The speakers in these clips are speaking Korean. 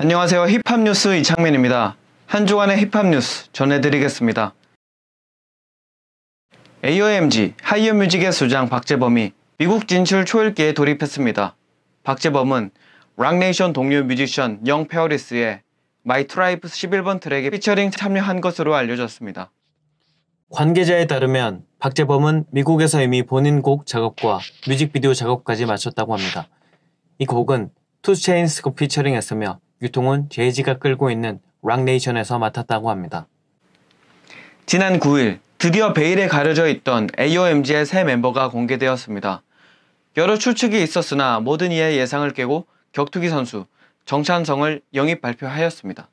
안녕하세요. 힙합 뉴스 이창민입니다. 한 주간의 힙합 뉴스 전해드리겠습니다. AOMG 하이어 뮤직의 수장 박재범이 미국 진출 초읽기에 돌입했습니다. 박재범은 락네이션 동료 뮤지션 영 페어리스의 마이 트라이프 11번 트랙에 피처링 참여한 것으로 알려졌습니다. 관계자에 따르면 박재범은 미국에서 이미 본인 곡 작업과 뮤직비디오 작업까지 마쳤다고 합니다. 이 곡은 투체인스곡 피처링했으며 유통은 제이지가 끌고 있는 락네이션에서 맡았다고 합니다. 지난 9일 드디어 베일에 가려져 있던 AOMG의 새 멤버가 공개되었습니다. 여러 추측이 있었으나 모든 이의 예상을 깨고 격투기 선수 정찬성을 영입 발표하였습니다.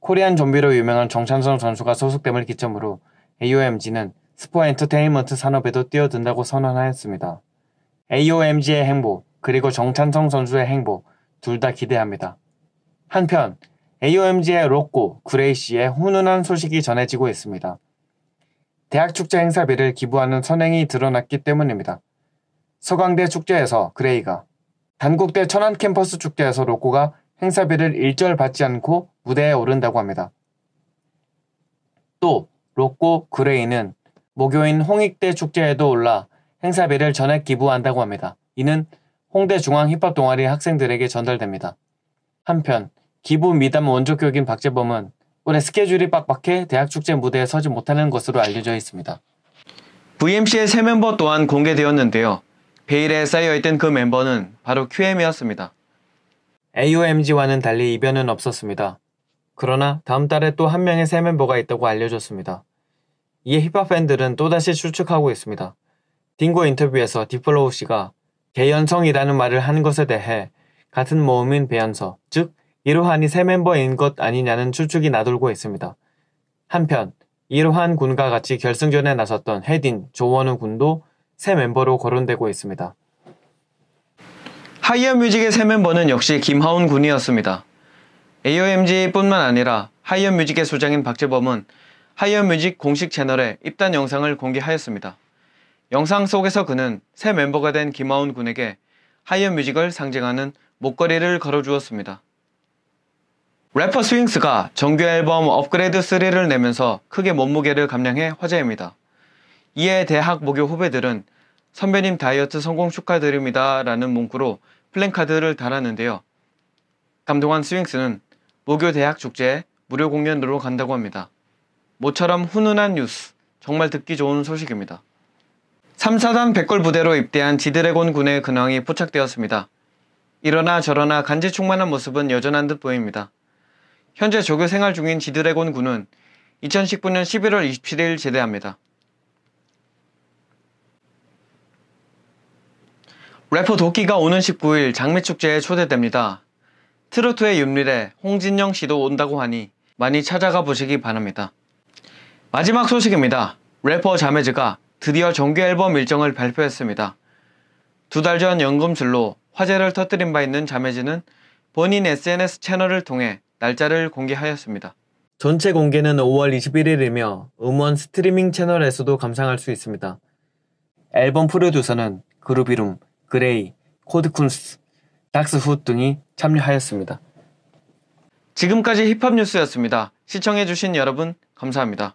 코리안 좀비로 유명한 정찬성 선수가 소속됨을 기점으로 AOMG는 스포 엔터테인먼트 산업에도 뛰어든다고 선언하였습니다. AOMG의 행보, 그리고 정찬성 선수의 행보, 둘다 기대합니다. 한편 AOMG의 로꼬, 그레이씨의 훈훈한 소식이 전해지고 있습니다. 대학 축제 행사비를 기부하는 선행이 드러났기 때문입니다. 서강대 축제에서 그레이가, 단국대 천안 캠퍼스 축제에서 로꼬가 행사비를 일절 받지 않고 무대에 오른다고 합니다. 또 로꼬 그레이는 목요인 홍익대 축제에도 올라 행사비를 전액 기부한다고 합니다. 이는 홍대중앙 힙합 동아리 학생들에게 전달됩니다. 한편 기부 미담 원조격인 박재범은 올해 스케줄이 빡빡해 대학 축제 무대에 서지 못하는 것으로 알려져 있습니다. VMC의 새 멤버 또한 공개되었는데요. 베일에 쌓여있던 그 멤버는 바로 QM이었습니다. AOMG와는 달리 이변은 없었습니다. 그러나 다음 달에 또 한 명의 새 멤버가 있다고 알려졌습니다. 이에 힙합 팬들은 또다시 추측하고 있습니다. 딩고 인터뷰에서 디플로우 씨가 개연성이라는 말을 한 것에 대해 같은 모음인 배연서, 즉 이러한이 새 멤버인 것 아니냐는 추측이 나돌고 있습니다. 한편 이러한 군과 같이 결승전에 나섰던 헤딘, 조원우 군도 새 멤버로 거론되고 있습니다. 하이어뮤직의 새 멤버는 역시 김하운 군이었습니다. AOMG뿐만 아니라 하이어뮤직의 소장인 박재범은 하이어뮤직 공식 채널에 입단 영상을 공개하였습니다. 영상 속에서 그는 새 멤버가 된 김하운 군에게 하이어 뮤직을 상징하는 목걸이를 걸어주었습니다. 래퍼 스윙스가 정규 앨범 업그레이드 3를 내면서 크게 몸무게를 감량해 화제입니다. 이에 대학 모교 후배들은 선배님 다이어트 성공 축하드립니다 라는 문구로 플랜카드를 달았는데요. 감동한 스윙스는 모교 대학 축제에 무료 공연으로 간다고 합니다. 모처럼 훈훈한 뉴스, 정말 듣기 좋은 소식입니다. 3사단 백골 부대로 입대한 지드래곤 군의 근황이 포착되었습니다. 이러나 저러나 간지 충만한 모습은 여전한 듯 보입니다. 현재 조교 생활 중인 지드래곤 군은 2019년 11월 27일 제대합니다. 래퍼 도끼가 오는 19일 장미축제에 초대됩니다. 트로트의 윤미래, 홍진영 씨도 온다고 하니 많이 찾아가 보시기 바랍니다. 마지막 소식입니다. 래퍼 자메즈가 드디어 정규 앨범 일정을 발표했습니다. 두 달 전 연금술로 화제를 터뜨린 바 있는 자매진은 본인 SNS 채널을 통해 날짜를 공개하였습니다. 전체 공개는 5월 21일이며 음원 스트리밍 채널에서도 감상할 수 있습니다. 앨범 프로듀서는 그룹 이름, 그레이, 코드쿤스, 닥스훗 등이 참여하였습니다. 지금까지 힙합 뉴스였습니다. 시청해주신 여러분 감사합니다.